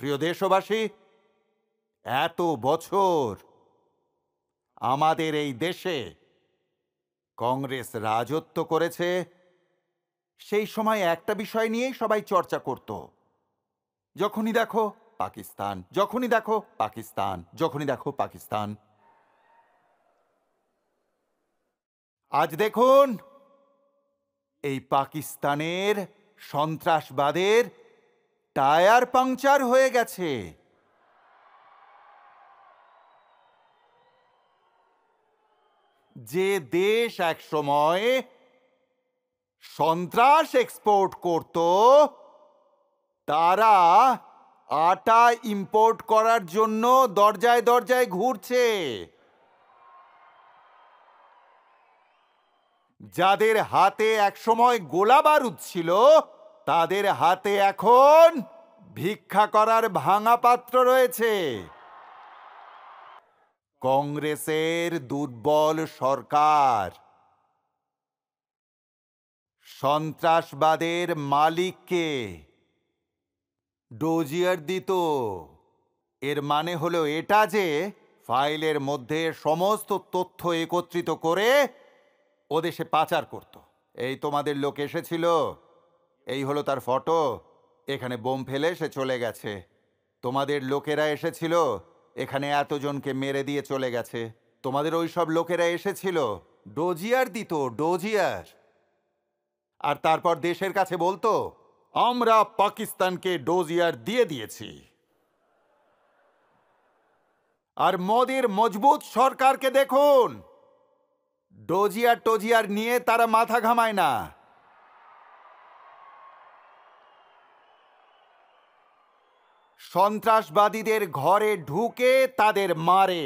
প্রিয় দেশবাসী এত বছর আমাদের এই দেশে কংগ্রেস রাজত্ব করেছে সেই সময় একটা বিষয় নিয়েই সবাই চর্চা করত যখনই দেখো পাকিস্তান যখনই দেখো পাকিস্তান যখনই দেখো পাকিস্তান আজ দেখুন এই পাকিস্তানের সন্ত্রাসবাদের টায়ার পাংচার হয়ে গেছে যে দেশ এক সময় সন্ত্রাস এক্সপোর্ট করত তারা আটা ইম্পোর্ট করার জন্য দরজায় দরজায় ঘুরছে যাদের হাতে একসময় গোলা বারুদ ছিল তাদের হাতে এখন ভিক্ষা করার ভাঙা পাত্র রয়েছে কংগ্রেসের দুর্বল সরকার সন্ত্রাসবাদের মালিককে ডোজিয়ার দিত এর মানে হলো এটা যে ফাইলের মধ্যে সমস্ত তথ্য একত্রিত করে ওদেশে পাচার করত এই তোমাদের লোক এসেছিল এই হলো তার ফটো এখানে বোম ফেলে সে চলে গেছে তোমাদের লোকেরা এসেছিল এখানে এতজনকে মেরে দিয়ে চলে গেছে তোমাদের ওই সব লোকেরা এসেছিল ডোজিয়ার দিত ডোজিয়ার আর তারপর দেশের কাছে বলতো আমরা পাকিস্তানকে ডোজিয়ার দিয়ে দিয়েছি আর মোদির মজবুত সরকারকে দেখুন ডোজিয়ার টোজিয়ার নিয়ে তারা মাথা ঘামায় না সন্ত্রাসবাদীদের ঘরে ঢুকে তাদের মারে